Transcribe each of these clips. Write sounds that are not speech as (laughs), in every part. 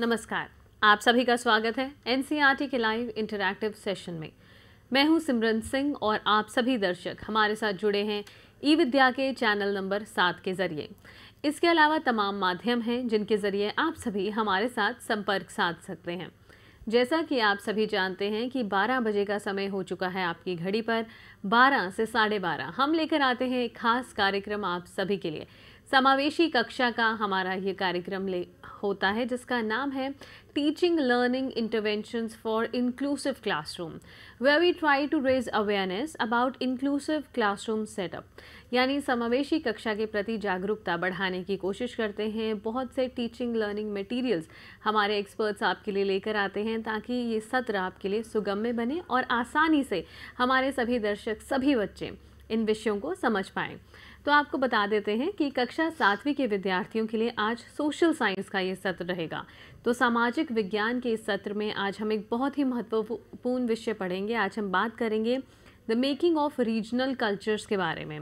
नमस्कार आप सभी का स्वागत है एन के लाइव इंटरैक्टिव सेशन में मैं हूं सिमरन सिंह और आप सभी दर्शक हमारे साथ जुड़े हैं ई विद्या के चैनल नंबर सात के ज़रिए इसके अलावा तमाम माध्यम हैं जिनके ज़रिए आप सभी हमारे साथ संपर्क साध सकते हैं जैसा कि आप सभी जानते हैं कि 12 बजे का समय हो चुका है आपकी घड़ी पर 12 से साढ़े बारह हम लेकर आते हैं एक खास कार्यक्रम आप सभी के लिए समावेशी कक्षा का हमारा ये कार्यक्रम ले होता है जिसका नाम है teaching learning interventions for inclusive classroom we we try to raise awareness about inclusive classroom setup यानी समावेशी कक्षा के प्रति जागरूकता बढ़ाने की कोशिश करते हैं बहुत से टीचिंग लर्निंग मटेरियल्स हमारे एक्सपर्ट्स आपके लिए लेकर आते हैं ताकि ये सत्र आपके लिए सुगम्य बने और आसानी से हमारे सभी दर्शक सभी बच्चे इन विषयों को समझ पाएँ तो आपको बता देते हैं कि कक्षा सातवीं के विद्यार्थियों के लिए आज सोशल साइंस का ये सत्र रहेगा तो सामाजिक विज्ञान के इस सत्र में आज हम एक बहुत ही महत्वपूर्ण विषय पढ़ेंगे आज हम बात करेंगे the making of regional cultures के बारे में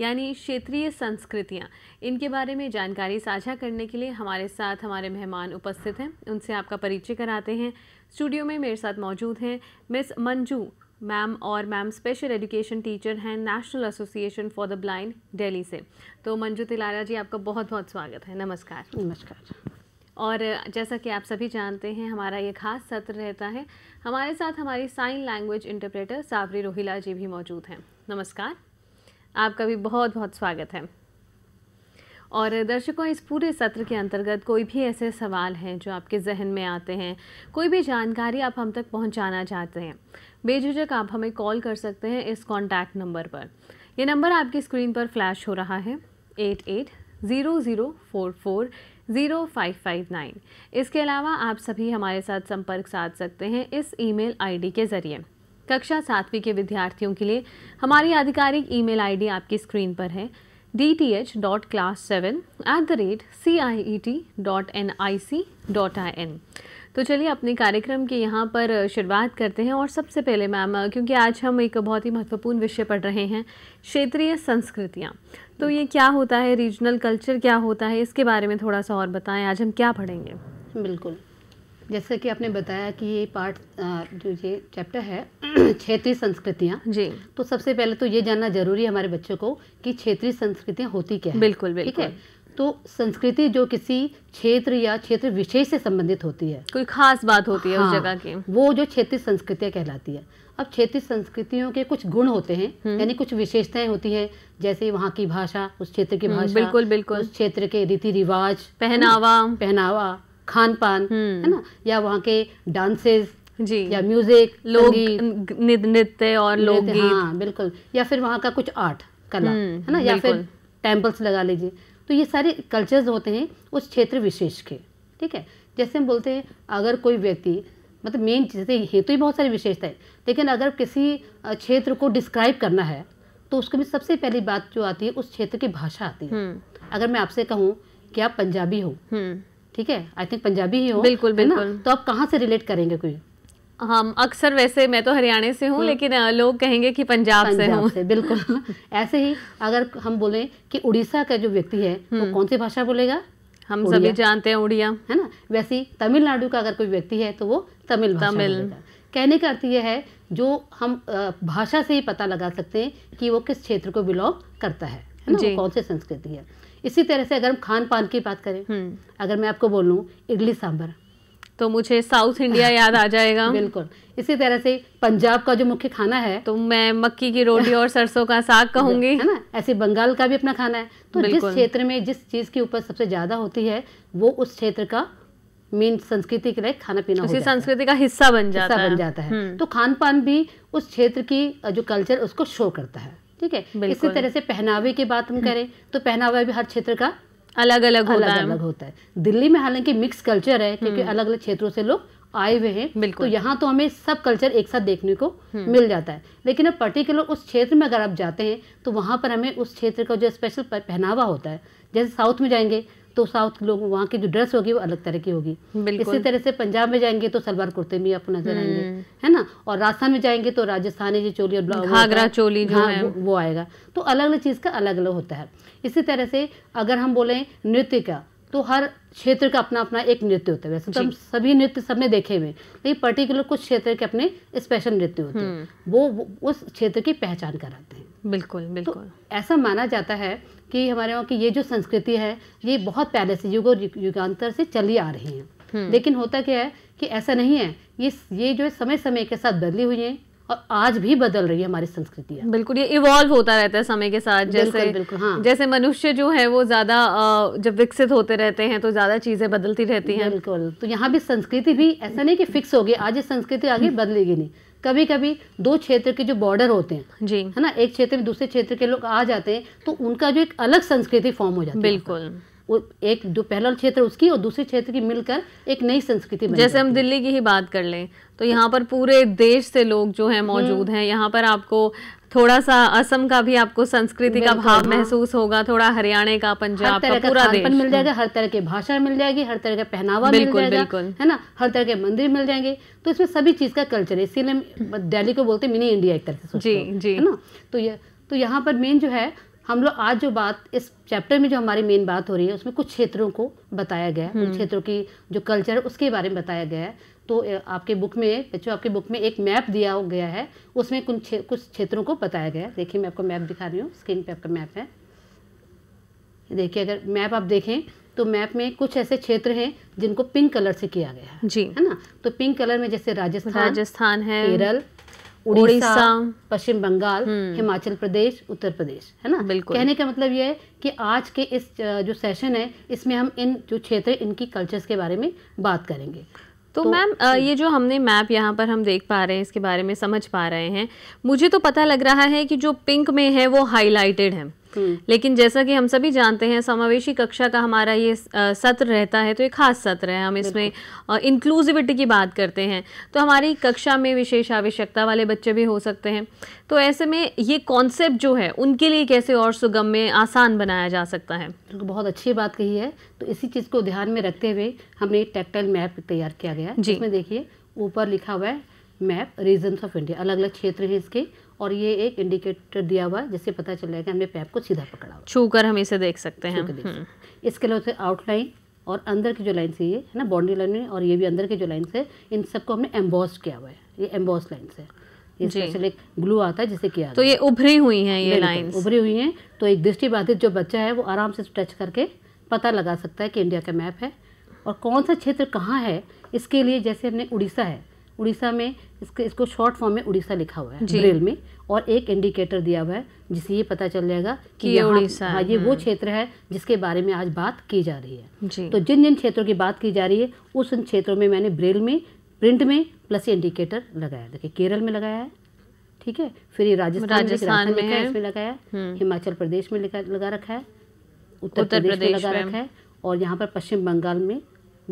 यानी क्षेत्रीय संस्कृतियाँ इनके बारे में जानकारी साझा करने के लिए हमारे साथ हमारे मेहमान उपस्थित हैं उनसे आपका परिचय कराते हैं स्टूडियो में मेरे साथ मौजूद हैं मिस मंजू मैम और मैम स्पेशल एजुकेशन टीचर हैं national association for the blind Delhi से तो मंजू तिलारा जी आपका बहुत बहुत स्वागत है नमस्कार नमस्कार और जैसा कि आप सभी जानते हैं हमारा ये खास सत्र रहता है हमारे साथ हमारी साइन लैंग्वेज इंटरप्रेटर सावरी रोहिला जी भी मौजूद हैं नमस्कार आपका भी बहुत बहुत स्वागत है और दर्शकों इस पूरे सत्र के अंतर्गत कोई भी ऐसे सवाल हैं जो आपके जहन में आते हैं कोई भी जानकारी आप हम तक पहुंचाना चाहते हैं बेझिझक आप हमें कॉल कर सकते हैं इस कॉन्टैक्ट नंबर पर यह नंबर आपकी स्क्रीन पर फ्लैश हो रहा है eight eight zero zero four four zero five five nine इसके अलावा आप सभी हमारे साथ संपर्क साध सकते हैं इस ईमेल आईडी के ज़रिए कक्षा सातवीं के विद्यार्थियों के लिए हमारी आधिकारिक ईमेल आईडी आपकी स्क्रीन पर है dth.class7 at the rate ciet.nic.in तो चलिए अपने कार्यक्रम के यहाँ पर शुरुआत करते हैं और सबसे पहले मैम क्योंकि आज हम एक बहुत ही महत्वपूर्ण विषय पढ़ रहे हैं क्षेत्रीय संस्कृतियाँ तो ये क्या होता है रीजनल कल्चर क्या होता है इसके बारे में थोड़ा सा और बताएं आज हम क्या पढ़ेंगे बिल्कुल जैसे कि आपने बताया कि ये पार्ट जो ये चैप्टर है (clears throat) क्षेत्रीय संस्कृतियाँ जी तो सबसे पहले तो ये जानना जरूरी है हमारे बच्चों को कि क्षेत्रीय संस्कृतियाँ होती क्या है बिल्कुल बिल्कुल ठीक है तो संस्कृति जो किसी क्षेत्र या क्षेत्र विशेष से संबंधित होती है कोई खास बात होती है हाँ, उस जगह की वो जो क्षेत्रीय संस्कृतियाँ कहलाती है अब क्षेत्रीय संस्कृतियों के कुछ गुण होते हैं हम्म। यानी कुछ विशेषताएं होती है जैसे वहाँ की भाषा उस क्षेत्र की हम्म, भाषा बिल्कुल बिल्कुल उस क्षेत्र के रीति रिवाज पहनावा पहनावा खान पान है हम्म। ना या वहाँ के डांसेस जी या म्यूजिक लोग नृत्य और लोग हाँ बिल्कुल या फिर वहाँ का कुछ आर्ट कला हम्म, है ना या फिर टेम्पल्स लगा लीजिए तो ये सारे कल्चर्स होते हैं उस क्षेत्र विशेष के ठीक है जैसे हम बोलते हैं अगर कोई व्यक्ति मतलब मेन जैसे ये तो ही बहुत सारी विशेषताएं लेकिन अगर किसी क्षेत्र को डिस्क्राइब करना है तो उसके में सबसे पहली बात जो आती है उस क्षेत्र की भाषा आती है हम्म। अगर मैं आपसे कहूँ कि आप पंजाबी हो ठीक है आई थिंक पंजाबी ही हो बिल्कुल बिल्कुल तो आप कहाँ से रिलेट करेंगे कोई हम अक्सर वैसे मैं तो हरियाणा से हूँ हम्म। लेकिन लोग कहेंगे कि पंजाब, पंजाब से हूँ बिल्कुल (laughs) ऐसे ही अगर हम बोलें कि उड़ीसा का जो व्यक्ति है वो हम्म। कौन सी भाषा बोलेगा हम सभी जानते हैं उड़िया है ना वैसे ही तमिलनाडु का अगर कोई व्यक्ति है तो वो तमिल तमिल कहने का अर्थ यह है जो हम भाषा से ही पता लगा सकते हैं कि वो किस क्षेत्र को बिलोंग करता है कौन सी संस्कृति है इसी तरह से अगर हम खान पान की बात करें हम्म। अगर मैं आपको बोलूँ इडली सांभर तो मुझे साउथ इंडिया (laughs) याद आ जाएगा बिल्कुल इसी तरह से पंजाब का जो मुख्य खाना है तो मैं मक्की की रोटी और सरसों का साग (laughs) कहूंगी है ना ऐसे बंगाल का भी अपना खाना है तो जिस क्षेत्र में जिस चीज की ऊपर सबसे ज्यादा होती है वो उस क्षेत्र का मेन संस्कृति के लिए खाना पीना उसी संस्कृति का हिस्सा बन जाता हिस्सा बन जाता है हम्म। तो खान पान भी उस क्षेत्र की जो कल्चर उसको शो करता है ठीक है इसी तरह से पहनावे की बात हम करें तो पहनावा भी हर क्षेत्र का अलग अलग होता अलग अलग होता है दिल्ली में हालांकि मिक्स कल्चर है क्योंकि हम्म। अलग अलग क्षेत्रों से लोग आए हुए हैं तो यहाँ तो हमें सब कल्चर एक साथ देखने को हम्म। मिल जाता है लेकिन अब पर्टिकुलर उस क्षेत्र में अगर आप जाते हैं तो वहाँ पर हमें उस क्षेत्र का जो स्पेशल पहनावा होता है जैसे साउथ में जाएंगे तो साउथ लोग वहाँ की जो ड्रेस होगी वो अलग तरह की होगी इसी तरह से पंजाब में जाएंगे तो सलवार कुर्ते भी आपको नजर हम्म। आएंगे है ना और राजस्थान में जाएंगे तो राजस्थानी जो चोली और घाघरा चोली जो हाँ, है वो आएगा तो अलग अलग चीज़ का अलग अलग होता है इसी तरह से अगर हम बोलें नृत्य का तो हर क्षेत्र का अपना अपना एक नृत्य होता है वैसे तो हम सभी नृत्य सबने देखे हुए लेकिन पर्टिकुलर कुछ क्षेत्र के अपने स्पेशल नृत्य होते हैं हम्म। वो, वो उस क्षेत्र की पहचान कराते हैं बिल्कुल तो बिल्कुल तो ऐसा माना जाता है कि हमारे वहाँ की ये जो संस्कृति है ये बहुत पहले से और युगांतर से चली आ रही है हम्म। लेकिन होता क्या है कि ऐसा नहीं है ये ये जो है समय समय के साथ बदली हुई है और आज भी बदल रही है हमारी संस्कृति बिल्कुल ये इवॉल्व होता रहता है समय के साथ जैसे बिल्कुल, बिल्कुल, हाँ। जैसे मनुष्य जो है वो ज्यादा जब विकसित होते रहते हैं तो ज्यादा चीजें बदलती रहती हैं बिल्कुल तो यहाँ भी संस्कृति भी ऐसा नहीं कि फिक्स होगी आज ये संस्कृति आगे हम्म। बदलेगी नहीं कभी कभी दो क्षेत्र के जो बॉर्डर होते हैं जी है ना एक क्षेत्र में दूसरे क्षेत्र के लोग आ जाते हैं तो उनका जो एक अलग संस्कृति फॉर्म हो जाती है बिल्कुल एक जो पहला क्षेत्र उसकी और दूसरे क्षेत्र की मिलकर एक नई संस्कृति जैसे हम दिल्ली की ही बात कर लें तो यहाँ पर पूरे देश से लोग जो हैं मौजूद हम्म। हैं यहाँ पर आपको थोड़ा सा असम का भी आपको संस्कृति का भाव हाँ। महसूस होगा थोड़ा हरियाणा का पंजाब का पूरा देश मिल जाएगा हम्म। हर तरह की भाषा मिल जाएगी हर तरह का पहनावा मिल जाएगा है ना हर तरह के मंदिर मिल जाएंगे तो इसमें सभी चीज़ का कल्चर है इसीलिए दिल्ली को बोलते मिनी इंडिया एक तरह से जी जी है ना तो ये तो यहाँ पर मेन जो है हम लोग आज जो बात इस चैप्टर में जो हमारी मेन बात हो रही है उसमें कुछ क्षेत्रों को बताया गया है कुछ हम्म। क्षेत्रों की जो कल्चर है उसके बारे में बताया गया है तो आपके बुक में बच्चों आपके बुक में एक मैप दिया गया है उसमें कुछ छे, कुछ क्षेत्रों को बताया गया है देखिए मैं आपको मैप दिखा रही हूँ स्क्रीन पे आपका मैप है देखिए अगर मैप आप देखें तो मैप में कुछ ऐसे क्षेत्र हैं जिनको पिंक कलर से किया गया है जी है ना तो पिंक कलर में जैसे राजस्थान राजस्थान है केरल उड़ीसा पश्चिम बंगाल हम्म। हिमाचल प्रदेश उत्तर प्रदेश है ना बिल्कुल कहने का मतलब ये है कि आज के इस जो सेशन है इसमें हम इन जो क्षेत्र इनकी कल्चर्स के बारे में बात करेंगे तो, तो मैम ये जो हमने मैप यहाँ पर हम देख पा रहे हैं इसके बारे में समझ पा रहे हैं मुझे तो पता लग रहा है कि जो पिंक में है वो हाईलाइटेड है हम्म। लेकिन जैसा कि हम सभी जानते हैं समावेशी कक्षा का हमारा ये सत्र रहता है तो ये खास सत्र है हम इसमें इंक्लूसिविटी की बात करते हैं तो हमारी कक्षा में विशेष आवश्यकता वाले बच्चे भी हो सकते हैं तो ऐसे में ये कॉन्सेप्ट जो है उनके लिए कैसे और सुगम में आसान बनाया जा सकता है तो बहुत अच्छी बात कही है तो इसी चीज़ को ध्यान में रखते हुए हमने टेक्टाइल मैप तैयार किया गया जिसमें देखिए ऊपर लिखा हुआ है मैप रीजन्स ऑफ इंडिया अलग अलग क्षेत्र हैं इसके और ये एक इंडिकेटर दिया हुआ है जिससे पता चल जाएगा हमने पैप को सीधा पकड़ा छू कर हम इसे देख सकते हैं हम्म। इसके अलावा उसे आउटलाइन और अंदर की जो लाइन से ये है ना बाउंड्री लाइन में और ये भी अंदर की जो लाइन से इन सबको हमने एम्बॉस किया हुआ है ये एम्बॉस लाइन से एक ग्लू आता है जिसे किया तो ये उभरी हुई हैं ये लाइन उभरी हुई हैं तो एक दृष्टि बाधित जो बच्चा है वो आराम से टच करके पता लगा सकता है कि इंडिया का मैप है और कौन सा क्षेत्र कहाँ है इसके लिए जैसे हमने उड़ीसा है उड़ीसा में इसके इसको शॉर्ट फॉर्म में उड़ीसा लिखा हुआ है ब्रेल में और एक इंडिकेटर दिया हुआ है जिससे ये पता चल जाएगा कि ये उड़ीसा हाँ ये वो हम्म। क्षेत्र है जिसके बारे में आज बात की जा रही है तो जिन जिन क्षेत्रों की बात की जा रही है उस उन क्षेत्रों में मैंने ब्रेल में प्रिंट में प्लस इंडिकेटर लगाया देखिए केरल में लगाया है ठीक है फिर ये राजस्थान, में, में इसमें लगाया हम्म। हिमाचल प्रदेश में लगा रखा है उत्तर प्रदेश में लगा रखा है और यहाँ पर पश्चिम बंगाल में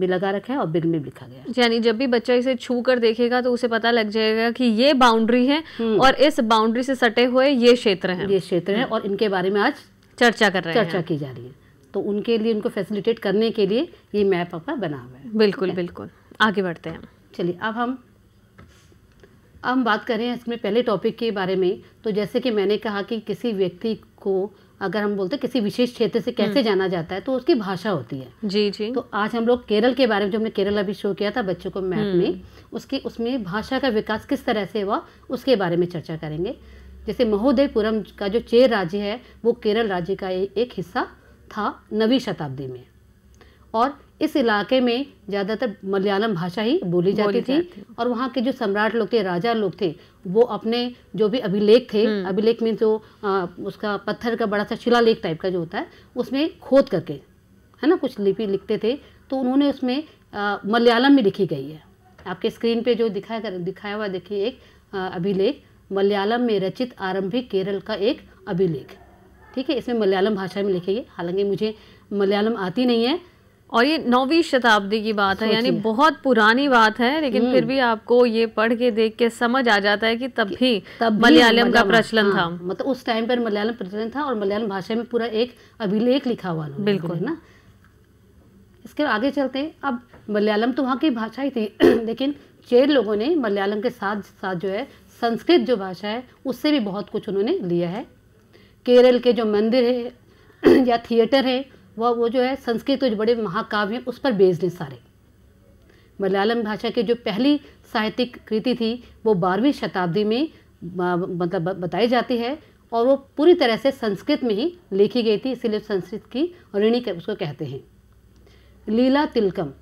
भी लगा रखा है और बिल में लिखा गया यानी जब भी बच्चा इसे छू कर देखेगा तो उसे पता लग जाएगा कि ये बाउंड्री है हम्म। और इस बाउंड्री से सटे हुए ये क्षेत्र है ये क्षेत्र है और इनके बारे में आज चर्चा कर रहे हैं चर्चा की जा रही है तो उनके लिए उनको फैसिलिटेट करने के लिए ये मैप आपका बना हुआ है बिल्कुल बिल्कुल आगे बढ़ते हैं चलिए अब हम अब हम बात करें इसमें पहले टॉपिक के बारे में तो जैसे कि मैंने कहा कि किसी व्यक्ति को अगर हम बोलते हैं किसी विशेष क्षेत्र से कैसे हम्म। जाना जाता है तो उसकी भाषा होती है जी जी तो आज हम लोग केरल के बारे में जो हमने केरल अभी शो किया था बच्चों को मैथ में हम्म। उसकी उसमें भाषा का विकास किस तरह से हुआ उसके बारे में चर्चा करेंगे जैसे महोदयपुरम का जो चेर राज्य है वो केरल राज्य का एक हिस्सा था नवी शताब्दी में और इस इलाके में ज़्यादातर मलयालम भाषा ही बोली जाती थी और वहाँ के जो सम्राट लोग थे राजा लोग थे वो अपने जो भी अभिलेख थे हम्म। अभिलेख में जो आ, उसका पत्थर का बड़ा सा शिलालेख टाइप का जो होता है उसमें खोद करके है ना कुछ लिपि लिखते थे तो उन्होंने उसमें मलयालम में लिखी गई है आपके स्क्रीन पे जो दिखाया कर दिखाया हुआ देखिए एक अभिलेख मलयालम में रचित आरंभिक केरल का एक अभिलेख ठीक है इसमें मलयालम भाषा में लिखी है हालांकि मुझे मलयालम आती नहीं है और ये नौवीं शताब्दी की बात है यानी बहुत पुरानी बात है लेकिन फिर हम्म। भी आपको ये पढ़ के देख के समझ आ जाता है कि तब भी तब मलयालम का हाँ, प्रचलन हाँ, था मतलब उस टाइम पर मलयालम प्रचलन था और मलयालम भाषा में पूरा एक अभिलेख लिखा हुआ बिल्कुल ना इसके आगे चलते हैं अब मलयालम तो वहाँ की भाषा ही थी (clears throat) लेकिन चेर लोगों ने मलयालम के साथ साथ जो है संस्कृत जो भाषा है उससे भी बहुत कुछ उन्होंने लिया है केरल के जो मंदिर है (clears throat) या थिएटर है वह वो जो है संस्कृत के जो बड़े महाकाव्य हैं उस पर बेस्ड हैं सारे मलयालम भाषा की जो पहली साहित्यिक कृति थी वो बारहवीं शताब्दी में मतलब बताई जाती है और वो पूरी तरह से संस्कृत में ही लिखी गई थी इसीलिए संस्कृत की ऋणी उसको कहते हैं लीला तिलकम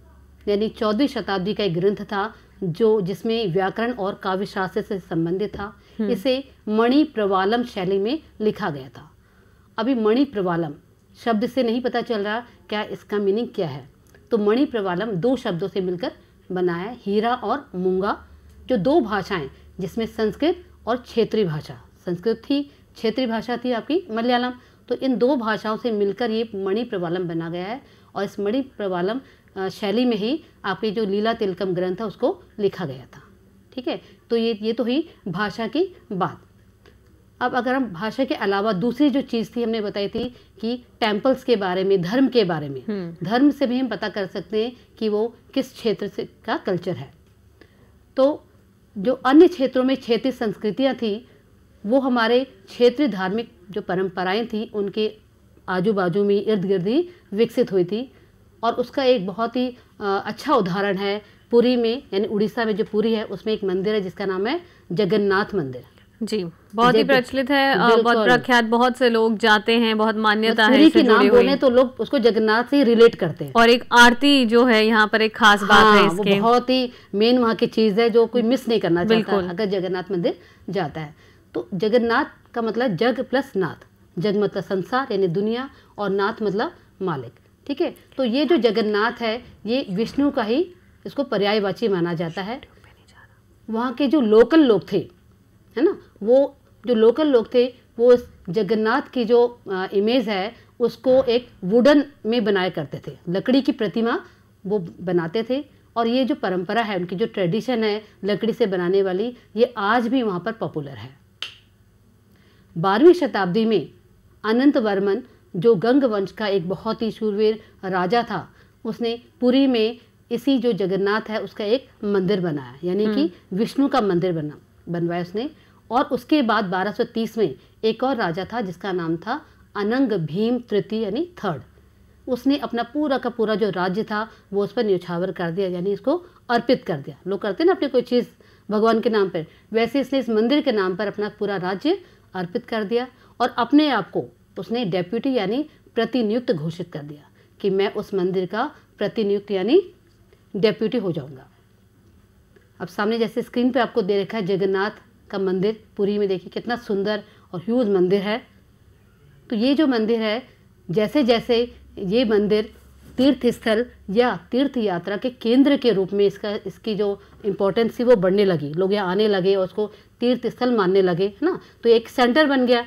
यानी चौदहवीं शताब्दी का एक ग्रंथ था जो जिसमें व्याकरण और काव्य शास्त्र से संबंधित था हम्म। इसे मणि प्रवालम शैली में लिखा गया था अभी मणि प्रवालम शब्द से नहीं पता चल रहा क्या इसका मीनिंग क्या है तो मणि प्रवालम दो शब्दों से मिलकर बनाया हीरा और मूंगा जो दो भाषाएं जिसमें संस्कृत और क्षेत्रीय भाषा संस्कृत थी क्षेत्रीय भाषा थी आपकी मलयालम तो इन दो भाषाओं से मिलकर ये मणि प्रवालम बना गया है और इस मणि प्रवालम शैली में ही आपके जो लीला तिलकम ग्रंथ है उसको लिखा गया था ठीक है तो ये ये तो ही भाषा की बात अब अगर हम भाषा के अलावा दूसरी जो चीज़ थी हमने बताई थी कि टेम्पल्स के बारे में धर्म के बारे में हम्म। धर्म से भी हम पता कर सकते हैं कि वो किस क्षेत्र से का कल्चर है तो जो अन्य क्षेत्रों में क्षेत्रीय संस्कृतियाँ थीं वो हमारे क्षेत्रीय धार्मिक जो परंपराएं थी उनके आजू बाजू में इर्द गिर्द ही विकसित हुई थी और उसका एक बहुत ही अच्छा उदाहरण है पुरी में यानी उड़ीसा में जो पुरी है उसमें एक मंदिर है जिसका नाम है जगन्नाथ मंदिर जी बहुत ही प्रचलित है बहुत प्रख्यात बहुत से लोग जाते हैं बहुत मान्यता है के नाम बोले तो लोग उसको जगन्नाथ से रिलेट करते हैं और एक आरती जो है यहाँ पर एक खास हाँ, बात है हाँ, इसके। बहुत ही मेन वहाँ की चीज है जो कोई मिस नहीं करना चाहता अगर जगन्नाथ मंदिर जाता है तो जगन्नाथ का मतलब जग प्लस नाथ जग मतलब संसार यानी दुनिया और नाथ मतलब मालिक ठीक है तो ये जो जगन्नाथ है ये विष्णु का ही इसको पर्यायवाची माना जाता है वहाँ के जो लोकल लोग थे है ना वो जो लोकल लोग थे वो इस जगन्नाथ की जो इमेज है उसको एक वुडन में बनाया करते थे लकड़ी की प्रतिमा वो बनाते थे और ये जो परंपरा है उनकी जो ट्रेडिशन है लकड़ी से बनाने वाली ये आज भी वहाँ पर पॉपुलर है बारहवीं शताब्दी में अनंत वर्मन जो गंग वंश का एक बहुत ही शूरवीर राजा था उसने पुरी में इसी जो जगन्नाथ है उसका एक मंदिर बनाया यानी कि हम्म। विष्णु का मंदिर बना बनवाया उसने और उसके बाद 1230 में एक और राजा था जिसका नाम था अनंग भीम तृतीय यानी थर्ड उसने अपना पूरा का पूरा जो राज्य था वो उस पर न्यौछावर कर दिया यानी इसको अर्पित कर दिया लोग करते ना अपनी कोई चीज़ भगवान के नाम पर वैसे इसने इस मंदिर के नाम पर अपना पूरा राज्य अर्पित कर दिया और अपने आप को उसने डेप्यूटी यानी प्रतिनियुक्त घोषित कर दिया कि मैं उस मंदिर का प्रतिनियुक्त यानी डेप्यूटी हो जाऊंगा अब सामने जैसे स्क्रीन पे आपको दे रखा है जगन्नाथ का मंदिर पुरी में देखिए कितना सुंदर और ह्यूज मंदिर है तो ये जो मंदिर है जैसे जैसे ये मंदिर तीर्थ स्थल या तीर्थ यात्रा के केंद्र के रूप में इसका इसकी जो इम्पोर्टेंस थी वो बढ़ने लगी लोग यहाँ आने लगे और उसको तीर्थ स्थल मानने लगे है ना तो एक सेंटर बन गया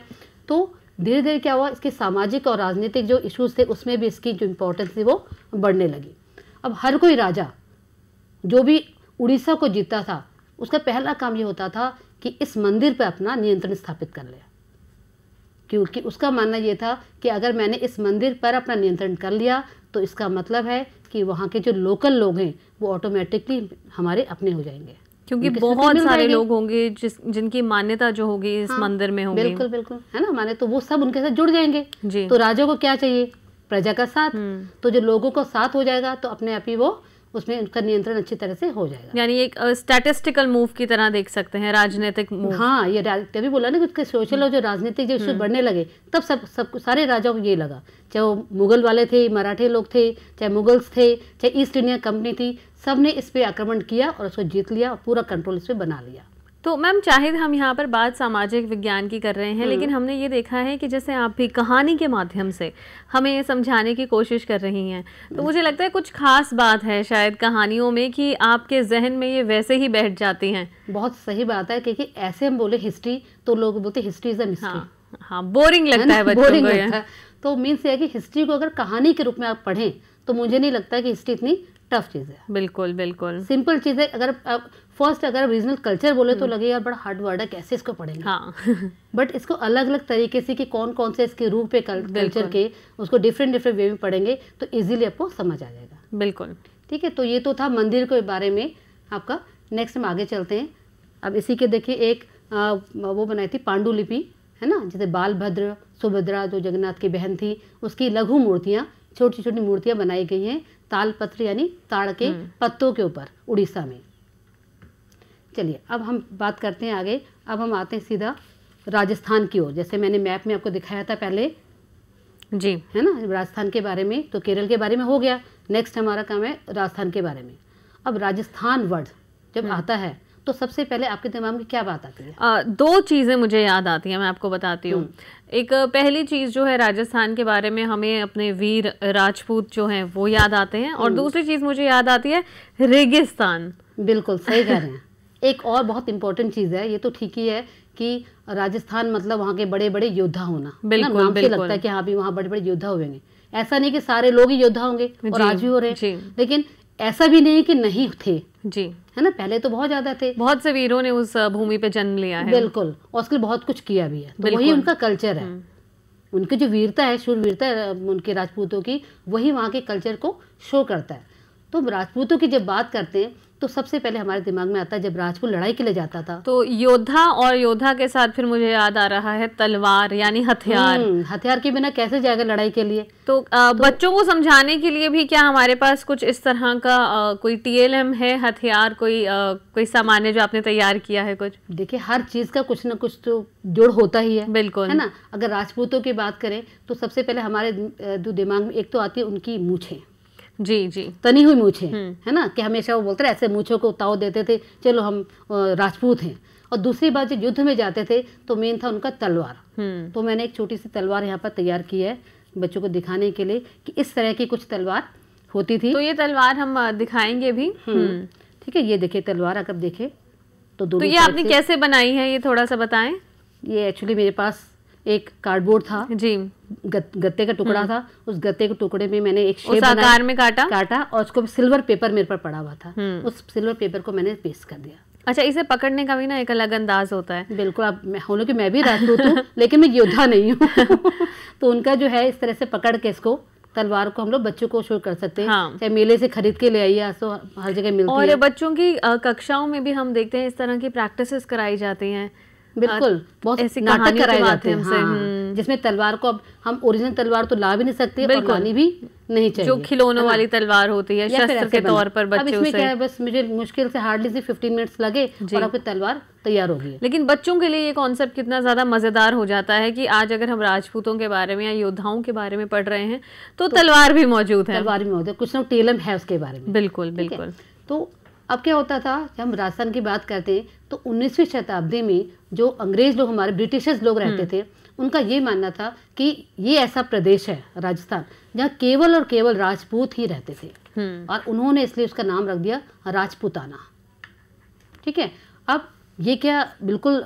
तो धीरे धीरे क्या हुआ इसके सामाजिक और राजनीतिक जो इश्यूज थे उसमें भी इसकी जो इम्पोर्टेंस थी वो बढ़ने लगी अब हर कोई राजा जो भी उड़ीसा को जीतता था उसका पहला काम ये होता था कि इस मंदिर पर अपना नियंत्रण स्थापित कर लिया क्योंकि उसका मानना ये था कि अगर मैंने इस मंदिर पर अपना नियंत्रण कर लिया तो इसका मतलब है कि वहाँ के जो लोकल लोग हैं वो ऑटोमेटिकली हमारे अपने हो जाएंगे क्योंकि बहुत सारे लोग होंगे जिस जिनकी मान्यता जो होगी इस हाँ, मंदिर में होगी बिल्कुल बिल्कुल है ना माने तो वो सब उनके साथ जुड़ जाएंगे जी तो राजा को क्या चाहिए प्रजा का साथ हम्म। तो जो लोगों का साथ हो जाएगा तो अपने आप ही वो उसमें उनका नियंत्रण अच्छी तरह से हो जाएगा यानी एक स्टैटिस्टिकल uh, मूव की तरह देख सकते हैं राजनीतिक मूव हाँ ये तभी बोला ना कि उसके सोशल और जो राजनीतिक जो इश्यू हम्म। बढ़ने लगे तब सब सब सारे राजाओं को ये लगा चाहे वो मुगल वाले थे मराठे लोग थे चाहे मुगल्स थे चाहे ईस्ट इंडिया कंपनी थी सब ने इस पर आक्रमण किया और उसको जीत लिया और पूरा कंट्रोल इस पर बना लिया तो मैम चाहे हम यहाँ पर बात सामाजिक विज्ञान की कर रहे हैं हम्म। लेकिन हमने ये देखा है कि जैसे आप भी कहानी के माध्यम से हमें ये समझाने की कोशिश कर रही हैं तो मुझे लगता है कुछ खास बात है शायद कहानियों में कि आपके जहन में ये वैसे ही बैठ जाती हैं बहुत सही बात है क्योंकि ऐसे हम बोले हिस्ट्री तो लोग बोलते हिस्ट्री इज हाँ, हाँ बोरिंग लगता है बोरिंग लगता है तो मीन्स ये है कि हिस्ट्री को अगर कहानी के रूप में आप पढ़ें तो मुझे नहीं लगता कि हिस्ट्री इतनी टफ चीज़ है बिल्कुल बिल्कुल सिंपल चीज़ है अगर फर्स्ट अगर रीजनल कल्चर बोले तो हम्म। लगे यार बड़ा हार्ड वर्ड है कैसे इसको पढ़ेंगे हाँ बट (laughs) इसको अलग अलग तरीके से कि कौन कौन से इसके रूप पे कल्चर के उसको डिफरेंट डिफरेंट वे में पढ़ेंगे तो ईजिली आपको समझ आ जाएगा बिल्कुल ठीक है तो ये तो था मंदिर के बारे में आपका नेक्स्ट हम आगे चलते हैं अब इसी के देखिए एक आ, वो बनाई थी पांडुलिपि है ना जैसे बालभद्र सुभद्रा जो जगन्नाथ की बहन थी उसकी लघु मूर्तियाँ छोटी छोटी मूर्तियाँ बनाई गई हैं तालपत्र यानी ताड़ के हम्म। पत्तों के ऊपर उड़ीसा में चलिए अब हम बात करते हैं आगे अब हम आते हैं सीधा राजस्थान की ओर जैसे मैंने मैप में आपको दिखाया था पहले जी है ना राजस्थान के बारे में तो केरल के बारे में हो गया नेक्स्ट हमारा काम है राजस्थान के बारे में अब राजस्थान वर्ड जब हम्म। आता है तो सबसे पहले आपके दिमाग में क्या बात आती है आ, दो चीज़ें मुझे याद आती हैं मैं आपको बताती हूँ हम्म। एक पहली चीज़ जो है राजस्थान के बारे में हमें अपने वीर राजपूत जो हैं वो याद आते हैं और हम्म। दूसरी चीज़ मुझे याद आती है रेगिस्तान बिल्कुल सही कह रहे हैं एक और बहुत इंपॉर्टेंट चीज़ है ये तो ठीक ही है कि राजस्थान मतलब वहाँ के बड़े बड़े योद्धा होना बिल्कुल, बिल्कुल. लगता है कि हाँ भी वहाँ बड़े बड़े योद्धा हुएंगे ऐसा नहीं कि सारे लोग ही योद्धा होंगे और आज भी हो रहे हैं लेकिन ऐसा भी नहीं कि नहीं थे जी है ना पहले तो बहुत ज्यादा थे बहुत से वीरों ने उस भूमि पे जन्म लिया है बिल्कुल और उसके लिए बहुत कुछ किया भी है तो वही उनका कल्चर है हम्म। उनकी जो वीरता है वीरता है उनके राजपूतों की वही वहाँ के कल्चर को शो करता है तो राजपूतों की जब बात करते हैं तो सबसे पहले हमारे दिमाग में आता है जब राजपूत लड़ाई के लिए जाता था तो योद्धा और योद्धा के साथ फिर मुझे याद आ रहा है तलवार यानी हथियार हम्म, हथियार के बिना कैसे जाएगा लड़ाई के लिए तो, आ, तो बच्चों को समझाने के लिए भी क्या हमारे पास कुछ इस तरह का आ, कोई टीएलएम है हथियार कोई आ, कोई सामान्य जो आपने तैयार किया है कुछ देखिये हर चीज का कुछ ना कुछ तो जुड़ होता ही है बिल्कुल है ना अगर राजपूतों की बात करें तो सबसे पहले हमारे दिमाग में एक तो आती है उनकी मूछें जी जी तनी हुई मूछे हम्म। है ना कि हमेशा वो बोलते रहे ऐसे मूछों को उताव देते थे चलो हम राजपूत हैं और दूसरी बात जब युद्ध में जाते थे तो मेन था उनका तलवार हम्म। तो मैंने एक छोटी सी तलवार यहाँ पर तैयार की है बच्चों को दिखाने के लिए कि इस तरह की कुछ तलवार होती थी तो ये तलवार हम दिखाएंगे भी हम्म। ठीक है ये देखे तलवार अगर देखे तो तो ये आपने कैसे बनाई है ये थोड़ा सा बताएं ये एक्चुअली मेरे पास एक कार्डबोर्ड था जी गत्ते का टुकड़ा हम्म। था उस गत्ते के टुकड़े में मैंने एक शेप आकार में काटा काटा और उसको सिल्वर पेपर मेरे पर पड़ा हुआ था हम्म। उस सिल्वर पेपर को मैंने पेस्ट कर दिया अच्छा इसे पकड़ने का भी ना एक अलग अंदाज होता है बिल्कुल मैं कि मैं भी राजदूत हूँ (laughs) लेकिन मैं योद्धा नहीं हूँ (laughs) तो उनका जो है इस तरह से पकड़ के इसको तलवार को हम लोग बच्चों को शो कर सकते हैं हाँ। चाहे मेले से खरीद के ले आइए तो हर जगह मिलती और है बच्चों की कक्षाओं में भी हम देखते हैं इस तरह की प्रैक्टिस कराई जाती है बिल्कुल बहुत ऐसी नाटक कराए जाते हैं हम्म। जिसमें तलवार को अब हम ओरिजिनल तलवार तो ला भी नहीं सकते और भी नहीं चाहिए जो खिलौनों वाली तलवार होती है शस्त्र के तौर पर बच्चे अब इसमें क्या है बस मुझे मुश्किल से हार्डली से 15 मिनट्स लगे और आपकी तलवार तैयार होगी लेकिन बच्चों के लिए ये कॉन्सेप्ट कितना ज़्यादा मज़ेदार हो जाता है कि आज अगर हम राजपूतों के बारे में या योद्धाओं के बारे में पढ़ रहे हैं तो, तो तलवार भी मौजूद है तलवार भी मौजूद है कुछ लोग टेलम है उसके बारे में बिल्कुल बिल्कुल तो अब क्या होता था जब हम राजस्थान की बात करते हैं तो 19वीं शताब्दी में जो अंग्रेज लोग हमारे ब्रिटिशर्स लोग रहते हम्म। थे उनका ये मानना था कि ये ऐसा प्रदेश है राजस्थान जहाँ केवल और केवल राजपूत ही रहते थे हम्म। और उन्होंने इसलिए उसका नाम रख दिया राजपूताना ठीक है अब ये क्या बिल्कुल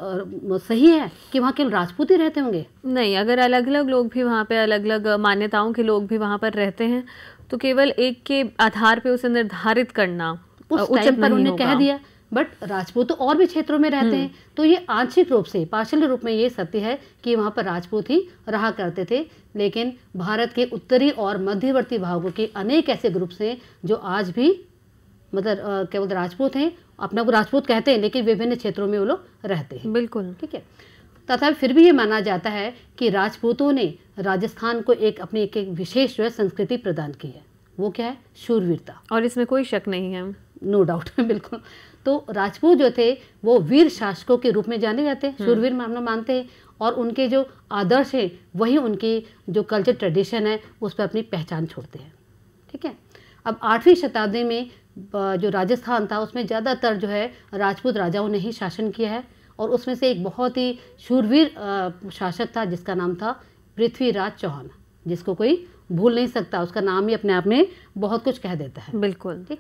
सही है कि वहाँ केवल राजपूत ही रहते होंगे नहीं अगर अलग अलग लोग भी वहाँ पे अलग अलग मान्यताओं के लोग भी वहाँ पर रहते हैं तो केवल एक के आधार पे उसे निर्धारित करना उस टाइम पर उन्हें कह दिया बट राजपूत तो और भी क्षेत्रों में रहते हैं हम्म। तो ये आंशिक रूप से पार्शल रूप में ये सत्य है कि वहाँ पर राजपूत ही रहा करते थे लेकिन भारत के उत्तरी और मध्यवर्ती भागों के अनेक ऐसे ग्रुप्स हैं जो आज भी मतलब केवल राजपूत हैं अपने को राजपूत कहते हैं लेकिन विभिन्न क्षेत्रों में वो लोग रहते हैं बिल्कुल ठीक है तथा फिर भी ये माना जाता है कि राजपूतों ने राजस्थान को एक अपनी एक, एक विशेष जो है संस्कृति प्रदान की है वो क्या है शूरवीरता और इसमें कोई शक नहीं है नो no डाउट (laughs) बिल्कुल तो राजपूत जो थे वो वीर शासकों के रूप में जाने जाते हैं हम्म। शूरवीर मामला मानते हैं और उनके जो आदर्श हैं वही उनकी जो कल्चर ट्रेडिशन है उस पर अपनी पहचान छोड़ते हैं ठीक है अब आठवीं शताब्दी में जो राजस्थान था उसमें ज़्यादातर जो है राजपूत राजाओं ने ही शासन किया है और उसमें से एक बहुत ही शूरवीर शासक था जिसका नाम था पृथ्वीराज चौहान जिसको कोई भूल नहीं सकता उसका नाम ही अपने आप में बहुत कुछ कह देता है बिल्कुल ठीक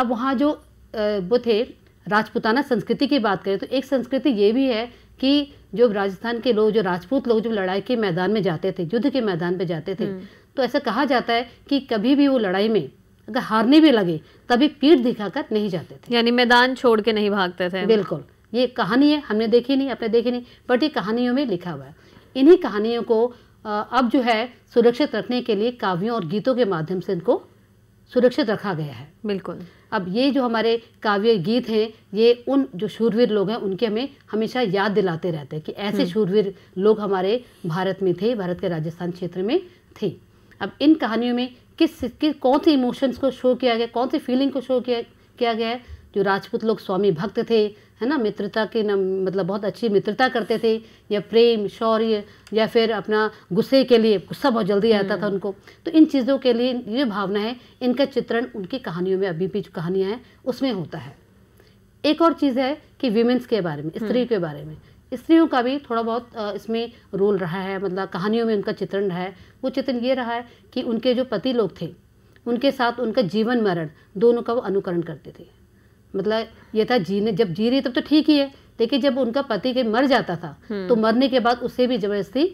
अब वहाँ जो वो थे राजपूताना संस्कृति की बात करें तो एक संस्कृति ये भी है कि जो राजस्थान के लोग जो राजपूत लोग जो लड़ाई के मैदान में जाते थे युद्ध के मैदान पे जाते थे हम्म। तो ऐसा कहा जाता है कि कभी भी वो लड़ाई में अगर हारने भी लगे तभी पीठ दिखाकर नहीं जाते थे यानी मैदान छोड़ के नहीं भागते थे बिल्कुल ये कहानी है हमने देखी नहीं आपने देखी नहीं बट ये कहानियों में लिखा हुआ है इन्हीं कहानियों को अब जो है सुरक्षित रखने के लिए काव्यों और गीतों के माध्यम से इनको सुरक्षित रखा गया है बिल्कुल अब ये जो हमारे काव्य गीत हैं ये उन जो शूरवीर लोग हैं उनके हमें हमेशा याद दिलाते रहते हैं कि ऐसे हम्म। शूरवीर लोग हमारे भारत में थे भारत के राजस्थान क्षेत्र में थे अब इन कहानियों में किस किस कौन से इमोशंस को शो किया गया कौन सी फीलिंग को शो किया किया गया है जो राजपूत लोग स्वामी भक्त थे है ना मित्रता के न मतलब बहुत अच्छी मित्रता करते थे या प्रेम शौर्य या फिर अपना गुस्से के लिए गुस्सा बहुत जल्दी आता था हम्म। उनको तो इन चीज़ों के लिए ये भावना है इनका चित्रण उनकी कहानियों में अभी भी जो कहानियाँ हैं उसमें होता है एक और चीज़ है कि वीमेंस के बारे में स्त्री हम्म। के बारे में स्त्रियों का भी थोड़ा बहुत इसमें रोल रहा है मतलब कहानियों में उनका चित्रण रहा है वो चित्रण ये रहा है कि उनके जो पति लोग थे उनके साथ उनका जीवन मरण दोनों का वो अनुकरण करते थे मतलब ये था जीने जब जी रही तब तो ठीक ही है लेकिन जब उनका पति के मर जाता था हम्म। तो मरने के बाद उसे भी जबरदस्ती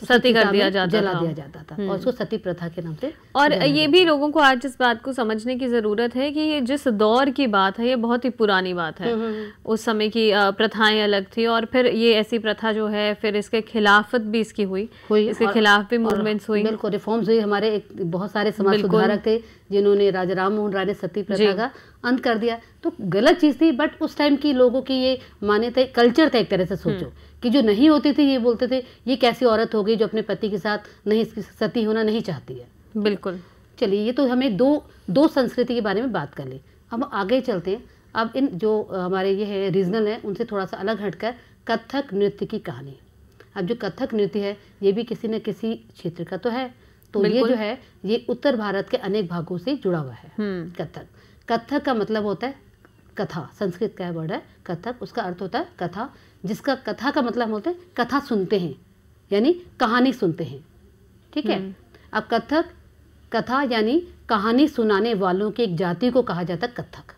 तो सती कर दिया जाता जला था। दिया जाता था हम्म। और उसको सती प्रथा के नाम से और ये भी लोगों को आज इस बात को समझने की ज़रूरत है कि ये जिस दौर की बात है ये बहुत ही पुरानी बात है हम्म, हम्म, उस समय की प्रथाएं अलग थी और फिर ये ऐसी प्रथा जो है फिर इसके खिलाफत भी इसकी हुई हुई इसके खिलाफ भी मूवमेंट्स हुई बिल्कुल रिफॉर्म्स हुई हमारे एक बहुत सारे समाज सुधारक थे जिन्होंने राजा राम मोहन राय ने सती प्रथा का अंत कर दिया तो गलत चीज़ थी बट उस टाइम की लोगों की ये मान्यता कल्चर था एक तरह से सोचो कि जो नहीं होती थी ये बोलते थे ये कैसी औरत हो गई जो अपने पति के साथ नहीं सती होना नहीं चाहती है बिल्कुल चलिए ये तो हमें दो दो संस्कृति के बारे में बात कर ली अब आगे चलते हैं अब इन जो हमारे ये है रीजनल है उनसे थोड़ा सा अलग हटकर कथक नृत्य की कहानी अब जो कथक नृत्य है ये भी किसी न किसी क्षेत्र का तो है तो ये जो है ये उत्तर भारत के अनेक भागों से जुड़ा हुआ है हम्म। कथक कथक का मतलब होता है कथा संस्कृत का वर्ड है कथक उसका अर्थ होता है कथा जिसका कथा का मतलब होता है कथा सुनते हैं यानी कहानी सुनते हैं ठीक है हम्म। अब कथक कथा यानी कहानी सुनाने वालों की एक जाति को कहा जाता है कथक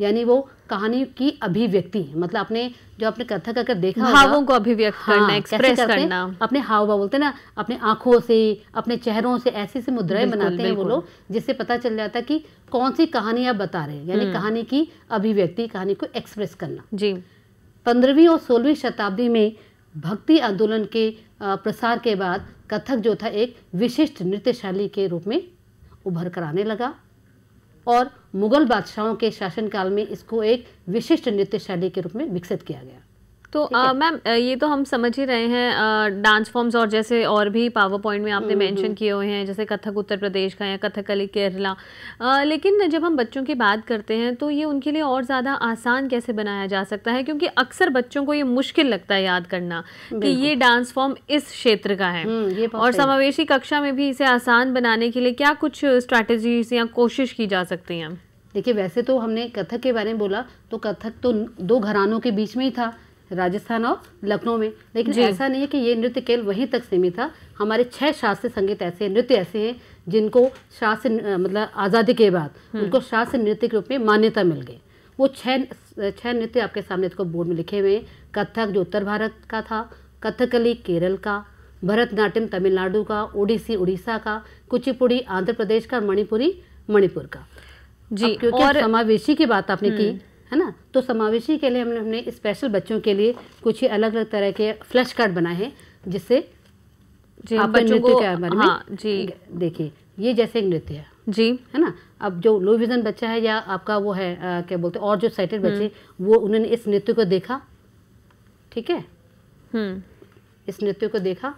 यानी वो कहानी की अभिव्यक्ति मतलब आपने जो आपने कथक अगर देखा भावों को अभिव्यक्त हाँ, करना एक्सप्रेस करना अपने हाव भाव बोलते ना अपने आंखों से अपने चेहरों से ऐसी ऐसी मुद्राएं बनाते हैं वो लोग जिससे पता चल जाता है कि कौन सी कहानी आप बता रहे हैं यानी हम्म। कहानी की अभिव्यक्ति कहानी को एक्सप्रेस करना जी पंद्रहवीं और सोलहवीं शताब्दी में भक्ति आंदोलन के प्रसार के बाद कथक जो था एक विशिष्ट नृत्य शैली के रूप में उभर कर आने लगा और मुगल बादशाहों के शासनकाल में इसको एक विशिष्ट नृत्य शैली के रूप में विकसित किया गया तो मैम ये तो हम समझ ही रहे हैं डांस फॉर्म्स और जैसे और भी पावर पॉइंट में आपने मेंशन हम्म, हम्म, हम्म। किए हुए हैं जैसे कथक उत्तर प्रदेश का या कथकली केरला लेकिन जब हम बच्चों की बात करते हैं तो ये उनके लिए और ज़्यादा आसान कैसे बनाया जा सकता है क्योंकि अक्सर बच्चों को ये मुश्किल लगता है याद करना कि ये डांस फॉर्म इस क्षेत्र का है और समावेशी कक्षा में भी इसे आसान बनाने के लिए क्या कुछ स्ट्रैटेजीज या कोशिश की जा सकती हैं देखिए वैसे तो हमने कथक के बारे में बोला तो कथक तो दो घरानों के बीच में ही था राजस्थान और लखनऊ में लेकिन ऐसा नहीं है कि ये नृत्य केवल वहीं तक सीमित था हमारे छह शास्त्रीय संगीत ऐसे हैं नृत्य ऐसे हैं जिनको शास्त्र मतलब आज़ादी के बाद हम्म। उनको शास्त्र नृत्य के रूप में मान्यता मिल गई वो छह छह नृत्य आपके सामने इसको बोर्ड में लिखे हुए हैं कथक जो उत्तर भारत का था कथकली केरल का भरतनाट्यम तमिलनाडु का ओडिसी उड़ीसा का कुचिपुड़ी आंध्र प्रदेश का मणिपुरी मणिपुर का जी क्योंकि और समावेशी की बात आपने की हम्म। है ना तो समावेशी के लिए हमने हमने स्पेशल बच्चों के लिए कुछ ही अलग अलग तरह के फ्लैश कार्ड बनाए हैं जिससे आप नृत्य के बारे में हाँ, जी देखिए ये जैसे एक नृत्य है जी है ना अब जो लो विजन बच्चा है या आपका वो है आ, क्या बोलते हैं और जो साइटेड हम्म। बच्चे वो उन्होंने इस नृत्य को देखा ठीक है हम्म। इस नृत्य को देखा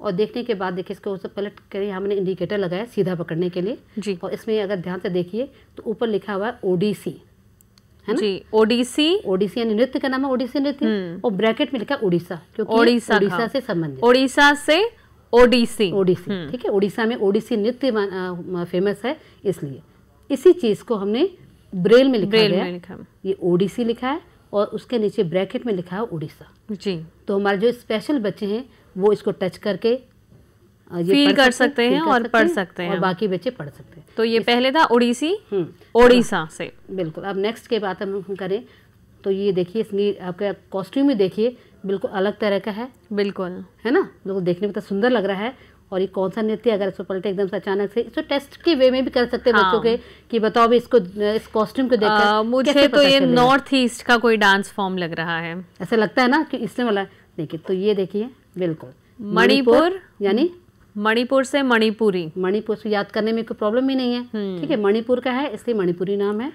और देखने के बाद देखिए इसको सब पलट करिए हमने इंडिकेटर लगाया सीधा पकड़ने के लिए जी और इसमें अगर ध्यान से देखिए तो ऊपर लिखा हुआ है ओडीसी है ना जी ओडिसी ओडिसी यानी नृत्य का नाम है ओडिसी नृत्य हम्म। और ब्रैकेट में लिखा उड़ीसा क्योंकि ओडिसा ओडिसा से संबंधित ओडिसा से ओडिसी ओडिसी हम्म। ठीक है ओडिशा में ओडिसी नृत्य फेमस है इसलिए इसी चीज को हमने ब्रेल में लिखा ब्रेल ये ओडिसी लिखा है और उसके नीचे ब्रैकेट में लिखा है उड़ीसा जी तो हमारे जो स्पेशल बच्चे हैं वो इसको टच करके फील कर सकते हैं और पढ़ सकते हैं और बाकी बच्चे पढ़ सकते हैं तो ये पहले था उड़ीसी उड़ीसा हम्म। से बिल्कुल अब नेक्स्ट के बात हम करें तो ये देखिए इसलिए आपके कॉस्ट्यूम में देखिए बिल्कुल अलग तरह का है बिल्कुल है ना बिल्कुल देखने में तो सुंदर लग रहा है और ये कौन सा नृत्य अगर इसको पलटे एकदम से अचानक से इसको टेस्ट के वे में भी कर सकते हैं हाँ। बच्चों के कि बताओ भी इसको इस कॉस्ट्यूम को देखकर मुझे तो ये नॉर्थ ईस्ट का कोई डांस फॉर्म लग रहा है ऐसा लगता है ना कि इसने वाला देखिए तो ये देखिए बिल्कुल मणिपुर यानी मणिपुर से मणिपुरी मणिपुर से याद करने में कोई प्रॉब्लम ही नहीं है हम्म। ठीक है मणिपुर का है इसलिए मणिपुरी नाम है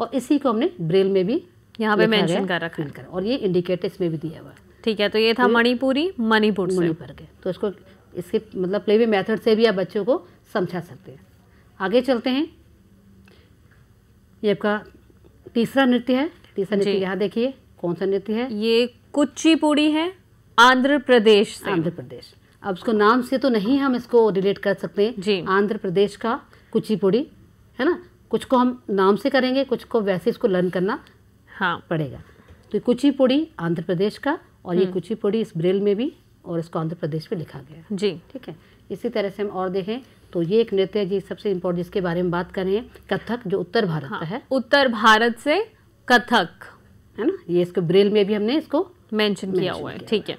और इसी को हमने ब्रेल में भी यहाँ पे मेंशन कर रखा है और ये इंडिकेटर इसमें भी दिया हुआ है ठीक है तो ये था तो मणिपुरी मणिपुर मणिपुर के तो इसको इसके मतलब प्लेवे मैथड से भी आप बच्चों को समझा सकते हैं आगे चलते हैं ये आपका तीसरा नृत्य है तीसरा नृत्य यहाँ देखिए कौन सा नृत्य है ये कुचिपुड़ी है आंध्र प्रदेश आंध्र प्रदेश अब उसको नाम से तो नहीं हम इसको रिलेट कर सकते जी आंध्र प्रदेश का कुचिपुड़ी है ना कुछ को हम नाम से करेंगे कुछ को वैसे इसको लर्न करना हाँ पड़ेगा तो कुचिपुड़ी आंध्र प्रदेश का और ये हम्म। कुचिपुड़ी इस ब्रेल में भी और इसको आंध्र प्रदेश में लिखा गया जी ठीक है इसी तरह से हम और देखें तो ये एक नृत्य है जी सबसे इम्पोर्टेंट जिसके बारे में बात करें कथक जो उत्तर भारत का हाँ। है उत्तर भारत से कथक है ना ये इसको ब्रेल में भी हमने इसको मेंशन किया हुआ है ठीक है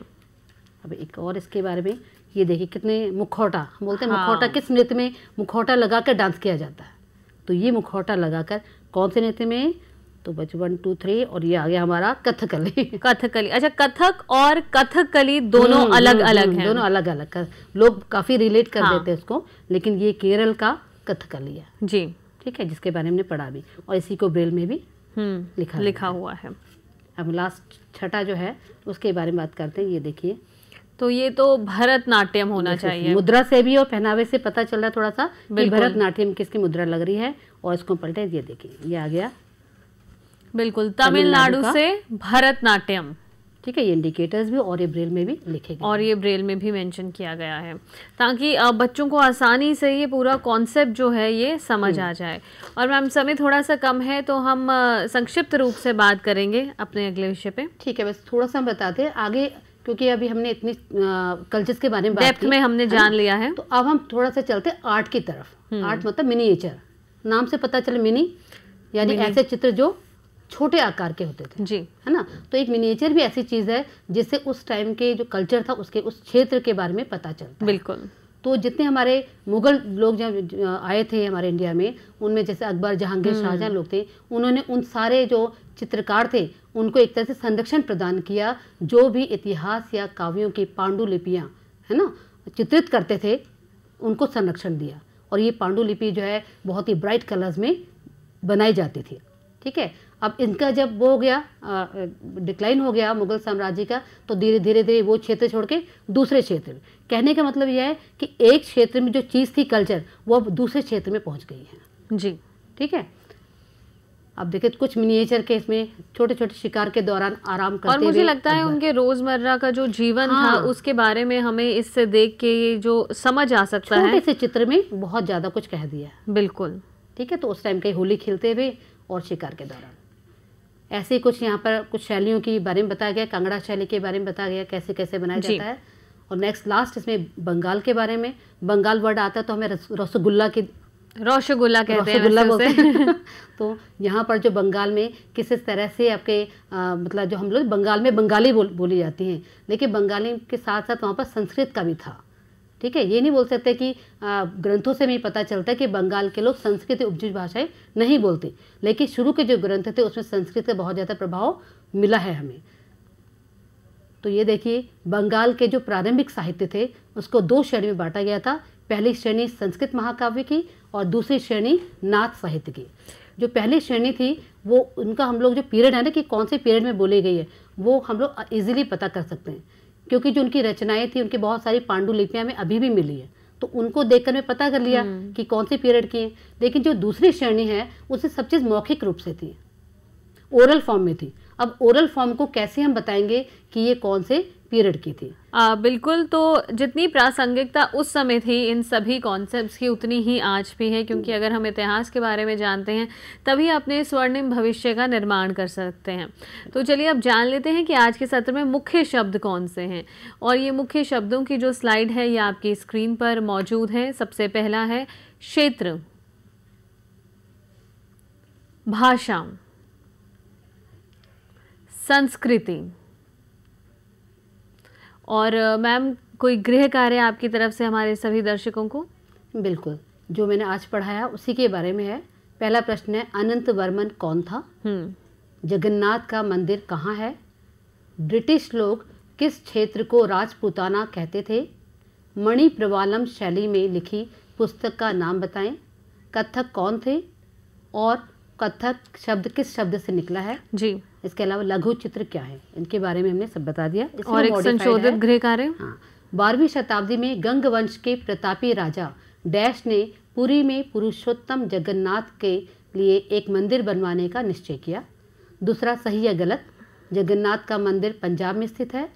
अब एक और इसके बारे में ये देखिए कितने मुखौटा बोलते हैं हाँ। मुखौटा किस नृत्य में मुखौटा लगा कर डांस किया जाता है तो ये मुखौटा लगा कर कौन से नृत्य में तो बच वन टू थ्री और ये आ गया हमारा कथकली कथकली अच्छा कथक और कथकली दोनों हम्म, अलग हम्म, अलग हम्म, हैं दोनों अलग अलग कर लोग काफ़ी रिलेट कर हाँ। देते हैं उसको लेकिन ये केरल का कथकली है जी ठीक है जिसके बारे में पढ़ा भी और इसी को ब्रेल में भी लिखा लिखा हुआ है अब लास्ट छठा जो है उसके बारे में बात करते हैं ये देखिए तो ये तो भरतनाट्यम होना चाहिए मुद्रा से भी और पहनावे से पता चल रहा है थोड़ा सा कि भरतनाट्यम किसकी मुद्रा लग रही है और इसको पलटे ये देखिए ये आ गया बिल्कुल तमिलनाडु से भरतनाट्यम ठीक है ये इंडिकेटर्स भी और ये ब्रेल में भी लिखे गए और ये ब्रेल में भी मेंशन किया गया है ताकि बच्चों को आसानी से ये पूरा कॉन्सेप्ट जो है ये समझ आ हम्म। जाए और मैम समय थोड़ा सा कम है तो हम संक्षिप्त रूप से बात करेंगे अपने अगले विषय पे ठीक है बस थोड़ा सा हम बताते हैं आगे क्योंकि अभी हमने इतनी कल्चर्स के बारे में डेप्थ में हमने जान लिया है तो अब हम थोड़ा सा चलते आर्ट की तरफ आर्ट हम्म। मतलब मिनीचर नाम से पता चले मिनी यानी ऐसे चित्र जो छोटे आकार के होते थे जी है ना तो एक मिनीचर भी ऐसी चीज़ है जिससे उस टाइम के जो कल्चर था उसके उस क्षेत्र के बारे में पता चलता बिल्कुल तो जितने हमारे मुगल लोग जब आए थे हमारे इंडिया में उनमें जैसे अकबर जहांगीर हम्म। शाहजहां लोग थे उन्होंने उन सारे जो चित्रकार थे उनको एक तरह से संरक्षण प्रदान किया जो भी इतिहास या काव्यों की पांडुलिपियाँ है ना चित्रित करते थे उनको संरक्षण दिया और ये पांडुलिपि जो है बहुत ही ब्राइट कलर्स में बनाई जाती थी ठीक है अब इनका जब वो हो गया डिक्लाइन हो गया मुगल साम्राज्य का तो धीरे धीरे धीरे वो क्षेत्र छोड़ के दूसरे क्षेत्र में कहने का मतलब यह है कि एक क्षेत्र में जो चीज़ थी कल्चर वो अब दूसरे क्षेत्र में पहुंच गई है जी ठीक है आप देखें कुछ मिनिएचर के इसमें छोटे छोटे शिकार के दौरान आराम करते और मुझे लगता है उनके रोजमर्रा का जो जीवन हाँ। था उसके बारे में हमें इससे देख के जो समझ आ सकता है छोटे से चित्र में बहुत ज्यादा कुछ कह दिया बिल्कुल ठीक है तो उस टाइम कहीं होली खेलते हुए और शिकार के दौरान ऐसे ही कुछ यहाँ पर कुछ शैलियों के बारे में बताया गया कांगड़ा शैली के बारे में बताया गया कैसे कैसे बनाया जाता है और नेक्स्ट लास्ट इसमें बंगाल के बारे में बंगाल वर्ड आता है तो हमें रसगुल्ला की रोशगुल्ला कहते हैं बोलते (laughs) तो यहाँ पर जो बंगाल में किस तरह से आपके मतलब जो हम लोग बंगाल में बंगाली बोल, बोली जाती हैं लेकिन बंगाली के साथ साथ वहाँ पर संस्कृत का भी था ठीक है ये नहीं बोल सकते कि ग्रंथों से भी पता चलता है कि बंगाल के लोग संस्कृत उपज भाषाएं नहीं बोलते लेकिन शुरू के जो ग्रंथ थे उसमें संस्कृत का बहुत ज़्यादा प्रभाव मिला है हमें तो ये देखिए बंगाल के जो प्रारंभिक साहित्य थे उसको दो श्रेणी में बांटा गया था पहली श्रेणी संस्कृत महाकाव्य की और दूसरी श्रेणी नाथ साहित्य की जो पहली श्रेणी थी वो उनका हम लोग जो पीरियड है ना कि कौन से पीरियड में बोली गई है वो हम लोग ईजिली पता कर सकते हैं क्योंकि जो उनकी रचनाएं थी उनकी बहुत सारी पांडुलिपियाँ हमें अभी भी मिली है तो उनको देख कर मैं पता कर लिया हम्म। कि कौन से पीरियड की हैं लेकिन जो दूसरी श्रेणी है उसे सब चीज़ मौखिक रूप से थी ओरल फॉर्म में थी अब ओरल फॉर्म को कैसे हम बताएंगे कि ये कौन से पीरियड की थी आ, बिल्कुल तो जितनी प्रासंगिकता उस समय थी इन सभी कॉन्सेप्ट्स की उतनी ही आज भी है क्योंकि अगर हम इतिहास के बारे में जानते हैं तभी अपने स्वर्णिम भविष्य का निर्माण कर सकते हैं तो चलिए अब जान लेते हैं कि आज के सत्र में मुख्य शब्द कौन से हैं और ये मुख्य शब्दों की जो स्लाइड है ये आपकी स्क्रीन पर मौजूद है सबसे पहला है क्षेत्र भाषा संस्कृति और मैम कोई गृह कार्य आपकी तरफ से हमारे सभी दर्शकों को बिल्कुल जो मैंने आज पढ़ाया उसी के बारे में है पहला प्रश्न है अनंत वर्मन कौन था हम्म। जगन्नाथ का मंदिर कहाँ है ब्रिटिश लोग किस क्षेत्र को राजपूताना कहते थे मणिप्रवालम शैली में लिखी पुस्तक का नाम बताएं कथक कौन थे और कथक शब्द किस शब्द से निकला है जी इसके अलावा लघु चित्र क्या है इनके बारे में हमने सब बता दिया और एक संशोधित गृह कार्य हाँ। बारहवीं शताब्दी में गंग वंश के प्रतापी राजा डैश ने पुरी में पुरुषोत्तम जगन्नाथ के लिए एक मंदिर बनवाने का निश्चय किया दूसरा सही या गलत जगन्नाथ का मंदिर पंजाब में स्थित है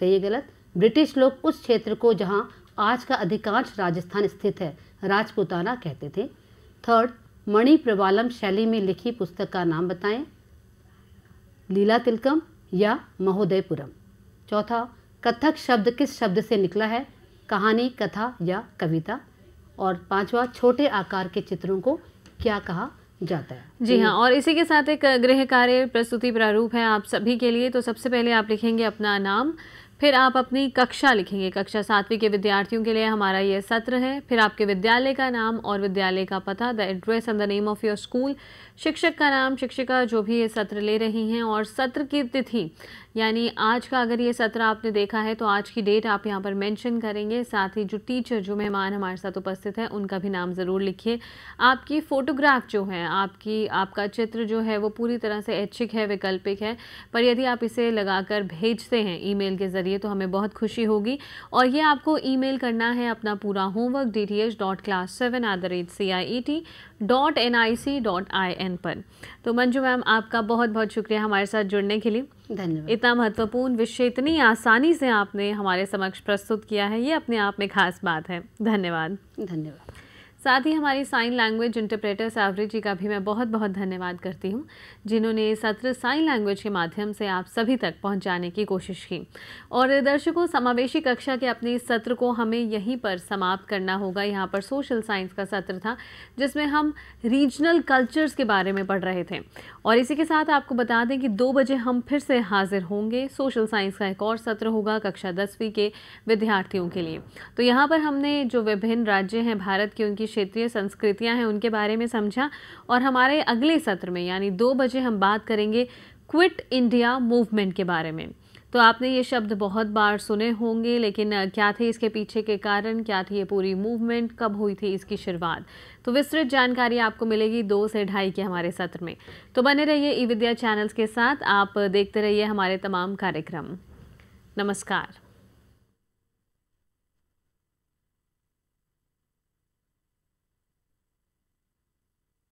सही या गलत ब्रिटिश लोग उस क्षेत्र को जहाँ आज का अधिकांश राजस्थान स्थित है राजपुताना कहते थे थर्ड मणिप्रवालम शैली में लिखी पुस्तक का नाम बताएं लीला तिलकम या महोदयपुरम चौथा कथक शब्द किस शब्द से निकला है कहानी कथा या कविता और पांचवा छोटे आकार के चित्रों को क्या कहा जाता है जी हाँ और इसी के साथ एक गृह कार्य प्रस्तुति प्रारूप है आप सभी के लिए तो सबसे पहले आप लिखेंगे अपना नाम फिर आप अपनी कक्षा लिखेंगे कक्षा सातवीं के विद्यार्थियों के लिए हमारा ये सत्र है फिर आपके विद्यालय का नाम और विद्यालय का पता the address and the name of your school शिक्षक का नाम शिक्षिका जो भी ये सत्र ले रही हैं और सत्र की तिथि यानी आज का अगर ये सत्र आपने देखा है तो आज की डेट आप यहाँ पर मेंशन करेंगे साथ ही जो टीचर जो मेहमान हमारे साथ उपस्थित हैं उनका भी नाम ज़रूर लिखिए आपकी फ़ोटोग्राफ जो है आपकी आपका चित्र जो है वो पूरी तरह से ऐच्छिक है वैकल्पिक है पर यदि आप इसे लगाकर भेजते हैं ई के ज़रिए तो हमें बहुत खुशी होगी और ये आपको ई करना है अपना पूरा homework D T H dot class seven at the rate C I E T dot N I C dot I N पर तो मंजू मैम आपका बहुत बहुत शुक्रिया हमारे साथ जुड़ने के लिए धन्यवाद इतना महत्वपूर्ण विषय इतनी आसानी से आपने हमारे समक्ष प्रस्तुत किया है ये अपने आप में खास बात है धन्यवाद धन्यवाद साथ ही हमारी साइन लैंग्वेज इंटरप्रेटर सावरी जी का भी मैं बहुत बहुत धन्यवाद करती हूँ जिन्होंने सत्र साइन लैंग्वेज के माध्यम से आप सभी तक पहुँचाने की कोशिश की और दर्शकों समावेशी कक्षा के अपने सत्र को हमें यहीं पर समाप्त करना होगा यहाँ पर सोशल साइंस का सत्र था जिसमें हम रीजनल कल्चर्स के बारे में पढ़ रहे थे और इसी के साथ आपको बता दें कि दो बजे हम फिर से हाजिर होंगे सोशल साइंस का एक और सत्र होगा कक्षा दसवीं के विद्यार्थियों के लिए तो यहाँ पर हमने जो विभिन्न राज्य हैं भारत के उनकी क्षेत्रीय संस्कृतियां हैं उनके बारे में समझा और हमारे अगले सत्र में यानी दो बजे हम बात करेंगे क्विट इंडिया मूवमेंट के बारे में तो आपने ये शब्द बहुत बार सुने होंगे लेकिन क्या थे इसके पीछे के कारण क्या थी ये पूरी मूवमेंट कब हुई थी इसकी शुरुआत तो विस्तृत जानकारी आपको मिलेगी दो से ढाई के हमारे सत्र में तो बने रहिए ई विद्या चैनल्स के साथ आप देखते रहिए हमारे तमाम कार्यक्रम नमस्कार